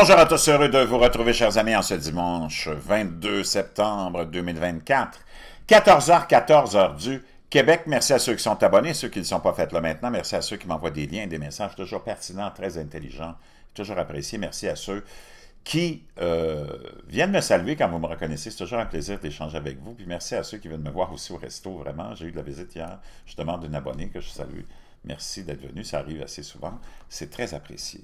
bonjour à tous, heureux de vous retrouver, chers amis, en ce dimanche 22 septembre 2024, 14h, 14h du Québec. Merci à ceux qui sont abonnés, ceux qui ne sont pas faits là maintenant. Merci à ceux qui m'envoient des liens des messages toujours pertinents, très intelligents, toujours appréciés. Merci à ceux qui euh, viennent me saluer quand vous me reconnaissez. C'est toujours un plaisir d'échanger avec vous. Puis merci à ceux qui viennent me voir aussi au resto. Vraiment, j'ai eu de la visite hier. Je demande une abonnée que je salue. Merci d'être venu. Ça arrive assez souvent. C'est très apprécié.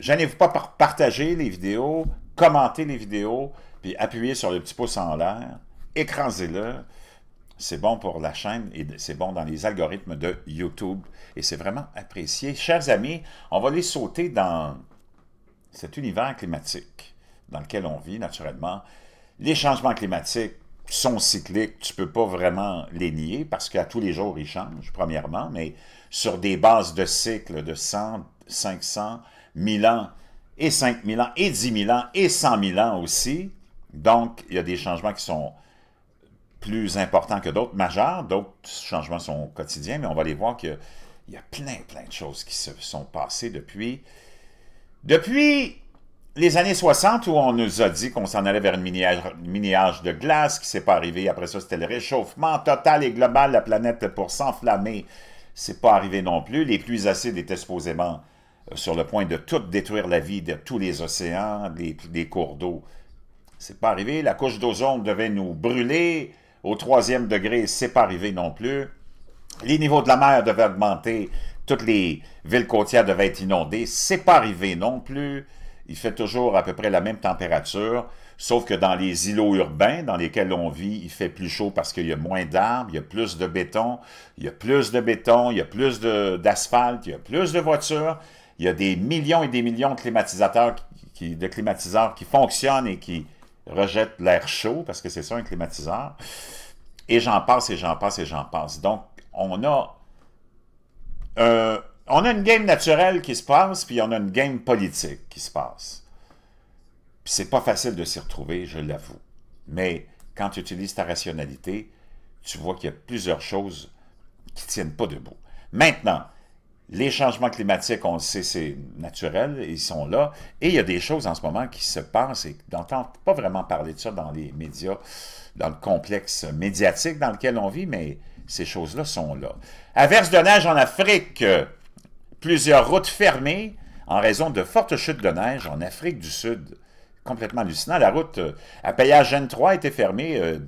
Gênez-vous pas par partager les vidéos, commenter les vidéos, puis appuyer sur le petit pouce en l'air, écrasez-le. C'est bon pour la chaîne et c'est bon dans les algorithmes de YouTube. Et c'est vraiment apprécié. Chers amis, on va les sauter dans cet univers climatique dans lequel on vit naturellement. Les changements climatiques sont cycliques. Tu ne peux pas vraiment les nier parce qu'à tous les jours, ils changent, premièrement, mais sur des bases de cycles de 100, 500, 1000 ans, et 5000 ans, et 10 000 ans, et 100 000 ans aussi. Donc, il y a des changements qui sont plus importants que d'autres, majeurs. D'autres changements sont quotidiens, mais on va les voir qu'il y, a plein, plein de choses qui se sont passées depuis, depuis les années 60 où on nous a dit qu'on s'en allait vers une mini-âge de glace qui s'est pas arrivé. Après ça, c'était le réchauffement total et global la planète pour s'enflammer. C'est pas arrivé non plus. Les pluies acides étaient supposément sur le point de tout détruire la vie de tous les océans, des, cours d'eau. C'est pas arrivé. La couche d'ozone devait nous brûler. Au troisième degré, c'est pas arrivé non plus. Les niveaux de la mer devaient augmenter. Toutes les villes côtières devaient être inondées. C'est pas arrivé non plus. Il fait toujours à peu près la même température, sauf que dans les îlots urbains dans lesquels on vit, il fait plus chaud parce qu'il y a moins d'arbres, il y a plus de béton, il y a plus de béton, il y a plus d'asphalte, il y a plus de voitures. Il y a des millions et des millions de climatisateurs de climatiseurs qui fonctionnent et qui rejettent l'air chaud, parce que c'est ça un climatiseur. Et j'en passe, et j'en passe, et j'en passe. Donc, on a, euh, on a une game naturelle qui se passe, puis on a une game politique qui se passe. Puis c'est pas facile de s'y retrouver, je l'avoue. Mais quand tu utilises ta rationalité, tu vois qu'il y a plusieurs choses qui tiennent pas debout. Maintenant, les changements climatiques, on le sait, c'est naturel, ils sont là. Et il y a des choses en ce moment qui se passent et on pas vraiment parler de ça dans les médias, dans le complexe médiatique dans lequel on vit, mais ces choses-là sont là. Averse de neige en Afrique, plusieurs routes fermées en raison de fortes chutes de neige en Afrique du Sud. Complètement hallucinant. La route euh, à Payage N3 a été fermée, euh,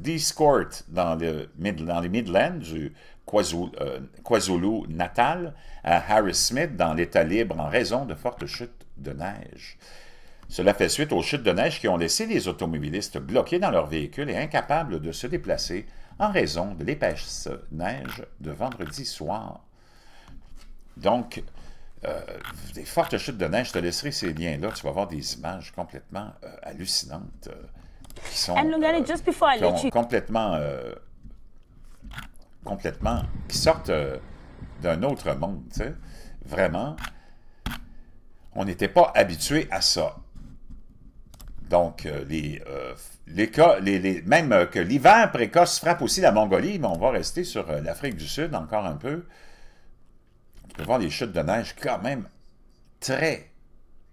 dans, dans les Midlands du euh, KwaZulu-Natal à Harris Smith dans l'État libre en raison de fortes chutes de neige. Cela fait suite aux chutes de neige qui ont laissé les automobilistes bloqués dans leurs véhicules et incapables de se déplacer en raison de l'épaisse neige de vendredi soir. Donc, euh, des fortes chutes de neige, je te laisserai ces liens-là, tu vas voir des images complètement euh, hallucinantes qui sont, complètement complètement, qui sortent euh, d'un autre monde, tu sais. Vraiment, on n'était pas habitué à ça. Donc, euh, euh, les, les, même que l'hiver précoce frappe aussi la Mongolie, mais on va rester sur l'Afrique du Sud encore un peu. On peut voir les chutes de neige quand même très,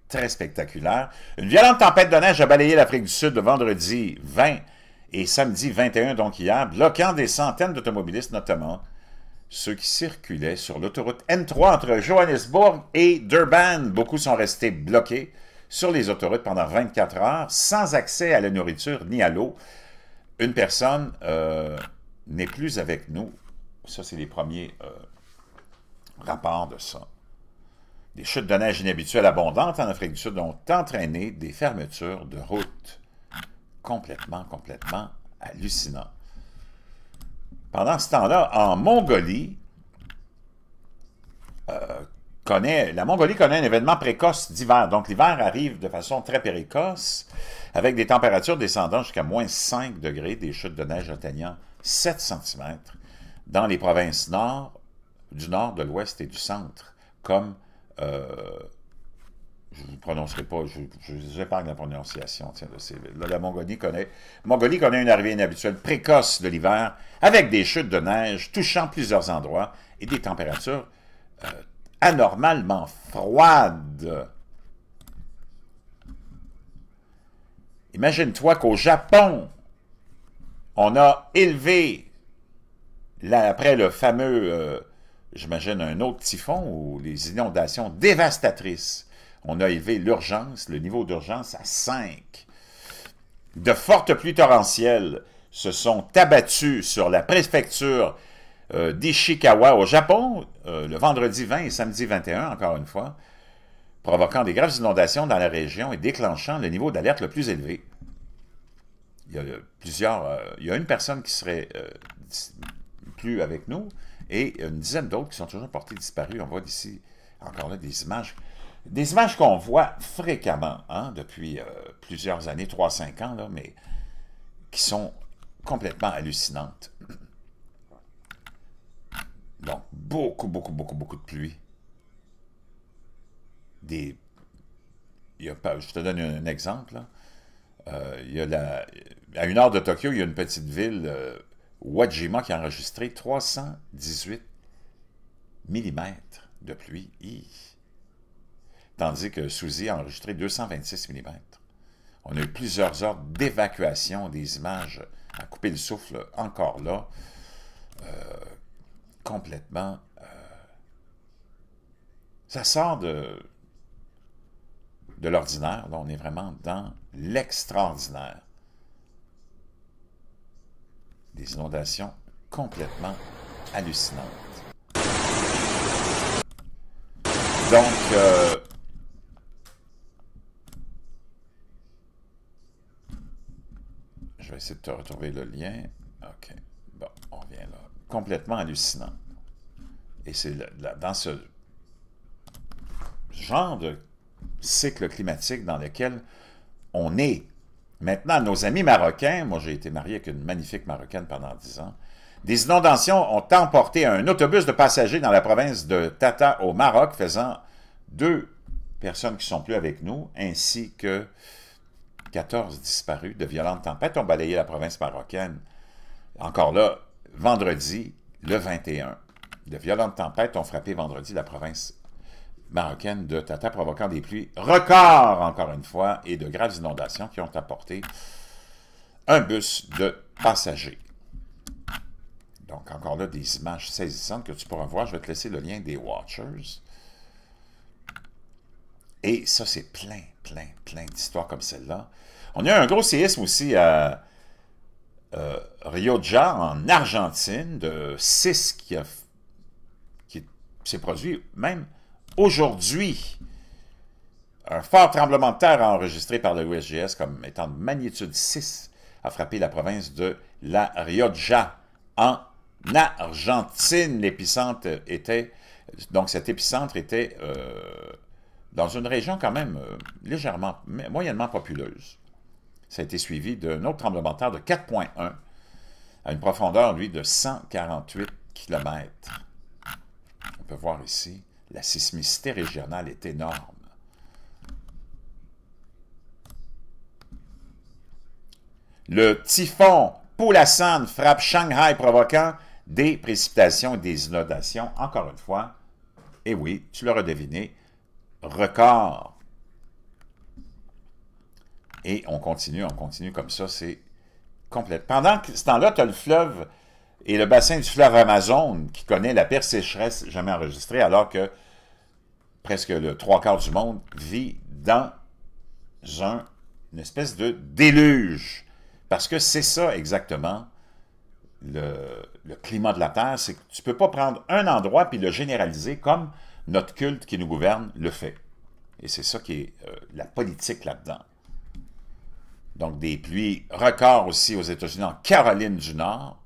très spectaculaires. Une violente tempête de neige a balayé l'Afrique du Sud le vendredi 20 et samedi 21, donc hier, bloquant des centaines d'automobilistes, notamment ceux qui circulaient sur l'autoroute N3 entre Johannesburg et Durban. Beaucoup sont restés bloqués sur les autoroutes pendant 24 heures, sans accès à la nourriture ni à l'eau. Une personne euh, n'est plus avec nous. Ça, c'est les premiers euh, rapports de ça. Des chutes de neige inhabituelles abondantes en Afrique du Sud ont entraîné des fermetures de routes complètement, complètement hallucinant. Pendant ce temps-là, en Mongolie, euh, connaît, la Mongolie connaît un événement précoce d'hiver. Donc, l'hiver arrive de façon très précoce, avec des températures descendant jusqu'à moins 5 degrés, des chutes de neige atteignant 7 cm dans les provinces nord, du nord, de l'ouest et du centre, comme euh, je ne prononcerai pas, je vous épargne la prononciation tiens, de la Mongolie connaît, une arrivée inhabituelle précoce de l'hiver, avec des chutes de neige touchant plusieurs endroits et des températures euh, anormalement froides. Imagine-toi qu'au Japon, on a élevé, après le fameux, euh, j'imagine, un autre typhon ou les inondations dévastatrices on a élevé l'urgence, le niveau d'urgence à 5. De fortes pluies torrentielles se sont abattues sur la préfecture euh, d'Ishikawa au Japon euh, le vendredi 20 et samedi 21, encore une fois, provoquant des graves inondations dans la région et déclenchant le niveau d'alerte le plus élevé. Il y a euh, plusieurs... il y a une personne qui serait plus avec nous et une dizaine d'autres qui sont toujours portées disparus. On voit d'ici, encore là, des images des images qu'on voit fréquemment hein, depuis euh, plusieurs années, 3-5 ans, mais qui sont complètement hallucinantes. Donc, beaucoup, beaucoup, beaucoup, beaucoup de pluie. Des... Il y a, je te donne un, exemple. Euh, il y a à une heure de Tokyo, il y a une petite ville, euh, Wajima, qui a enregistré 318 mm de pluie tandis que Suzy a enregistré 226 mm. On a eu plusieurs heures d'évacuation des images à couper le souffle, encore là, euh, complètement... Euh, ça sort de, de l'ordinaire, là, on est vraiment dans l'extraordinaire. Des inondations complètement hallucinantes. Donc, euh, je vais essayer de te retrouver le lien. OK. Bon, on revient là. Complètement hallucinant. Et c'est dans ce genre de cycle climatique dans lequel on est. Maintenant, nos amis marocains, moi j'ai été marié avec une magnifique marocaine pendant dix ans, des inondations ont emporté un autobus de passagers dans la province de Tata au Maroc, faisant deux personnes qui ne sont plus avec nous, ainsi que 14 disparus de violentes tempêtes ont balayé la province marocaine. Encore là, vendredi, le 21, de violentes tempêtes ont frappé vendredi la province marocaine de Tata, provoquant des pluies records, encore une fois, et de graves inondations qui ont apporté un bus de passagers. Donc, encore là, des images saisissantes que tu pourras voir. Je vais te laisser le lien des Watchers. Et ça, c'est plein, plein, plein d'histoires comme celle-là. On a eu un gros séisme aussi à euh, Rioja, en Argentine, de 6 qui, a, qui s'est produit même aujourd'hui. Un fort tremblement de terre enregistré par le USGS comme étant de magnitude 6 a frappé la province de La Rioja en Argentine. L'épicentre était donc cet épicentre était euh, dans une région quand même euh, légèrement, moyennement populeuse. Ça a été suivi d'un autre tremblement de terre de 4.1 à une profondeur, lui, de 148 km. On peut voir ici, la sismicité régionale est énorme. Le typhon Poulassane frappe Shanghai, provoquant des précipitations et des inondations. Encore une fois, et eh oui, tu l'auras deviné, record. Et on continue, on continue comme ça, c'est complet. Pendant que, ce temps-là, tu as le fleuve et le bassin du fleuve Amazon qui connaît la pire sécheresse jamais enregistrée, alors que presque le trois quarts du monde vit dans une espèce de déluge. Parce que c'est ça exactement le, climat de la Terre, c'est que tu ne peux pas prendre un endroit puis le généraliser comme notre culte qui nous gouverne le fait. Et c'est ça qui est euh, la politique là-dedans. Donc, des pluies records aussi aux États-Unis, en Caroline du Nord.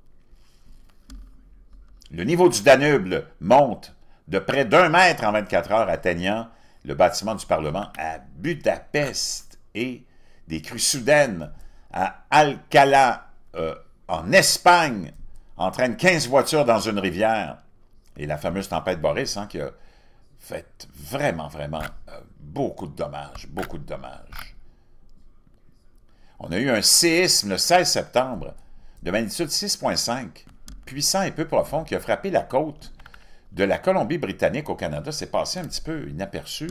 Le niveau du Danube monte de près d'un mètre en 24 heures, atteignant le bâtiment du Parlement à Budapest et des crues soudaines à Alcala, euh, en Espagne, entraînent 15 voitures dans une rivière. Et la fameuse tempête Boris, hein, qui a fait vraiment, vraiment euh, beaucoup de dommages, beaucoup de dommages. On a eu un séisme le 16 septembre de magnitude 6.5, puissant et peu profond, qui a frappé la côte de la Colombie-Britannique au Canada. C'est passé un petit peu inaperçu.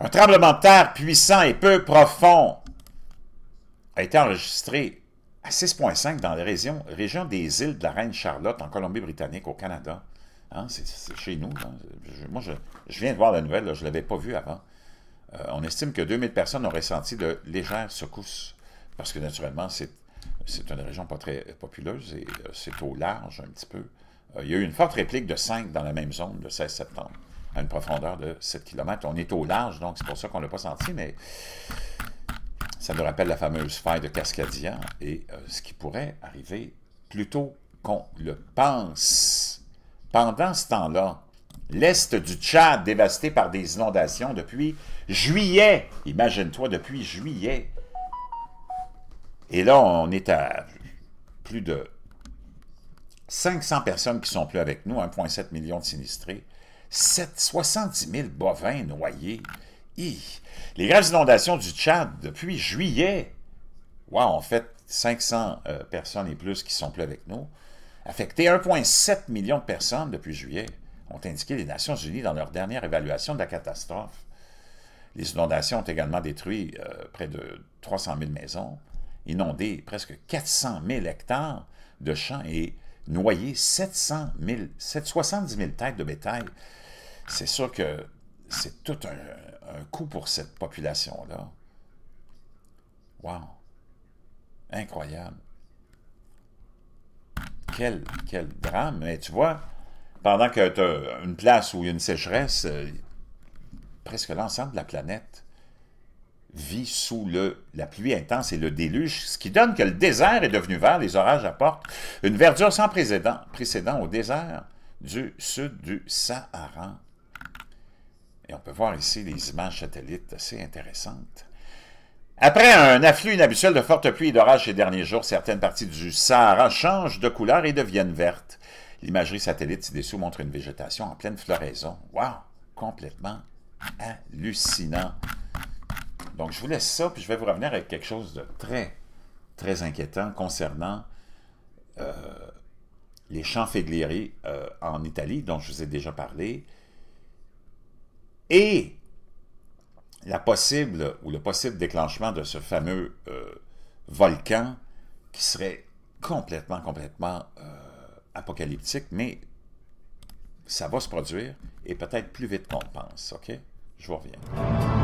Un tremblement de terre puissant et peu profond a été enregistré à 6.5 dans la région des îles de la Reine Charlotte en Colombie-Britannique au Canada. Hein, c'est chez nous. moi, je, viens de voir la nouvelle, je ne l'avais pas vue avant. Euh, on estime que 2000 personnes auraient senti de légères secousses, parce que naturellement, c'est une région pas très populeuse et euh, c'est au large un petit peu. Euh, il y a eu une forte réplique de 5 dans la même zone le 16 septembre, à une profondeur de 7 km. On est au large, donc c'est pour ça qu'on ne l'a pas senti, mais ça nous rappelle la fameuse faille de Cascadia et ce qui pourrait arriver plutôt qu'on le pense. Pendant ce temps-là, l'Est du Tchad dévasté par des inondations depuis juillet. Imagine-toi, depuis juillet. Et là, on est à plus de 500 personnes qui sont plus avec nous, 1,7 million de sinistrés, 70 000 bovins noyés. Les graves inondations du Tchad depuis juillet. Wow, en fait, 500 euh, personnes et plus qui sont plus avec nous affecté 1,7 million de personnes depuis juillet, ont indiqué les Nations unies dans leur dernière évaluation de la catastrophe. Les inondations ont également détruit euh, près de 300 000 maisons, inondé presque 400 000 hectares de champs et noyé 700 000, 70 000 têtes de bétail. C'est sûr que c'est tout un, un coût pour cette population-là. Wow! Incroyable quel, drame. Mais tu vois, pendant que y a une place où il y a une sécheresse, euh, presque l'ensemble de la planète vit sous le, la pluie intense et le déluge, ce qui donne que le désert est devenu vert, les orages apportent une verdure sans précédent, précédent au désert du sud du Sahara. Et on peut voir ici des images satellites assez intéressantes. Après un afflux inhabituel de fortes pluies et d'orages ces derniers jours, certaines parties du Sahara changent de couleur et deviennent vertes. L'imagerie satellite ci-dessous montre une végétation en pleine floraison. Wow! Complètement hallucinant. Donc, je vous laisse ça, puis je vais vous revenir avec quelque chose de très, très inquiétant concernant euh, les champs Feglieri euh, en Italie, dont je vous ai déjà parlé, et la possible ou le possible déclenchement de ce fameux euh, volcan qui serait complètement, complètement euh, apocalyptique, mais ça va se produire et peut-être plus vite qu'on pense, OK? Je vous reviens.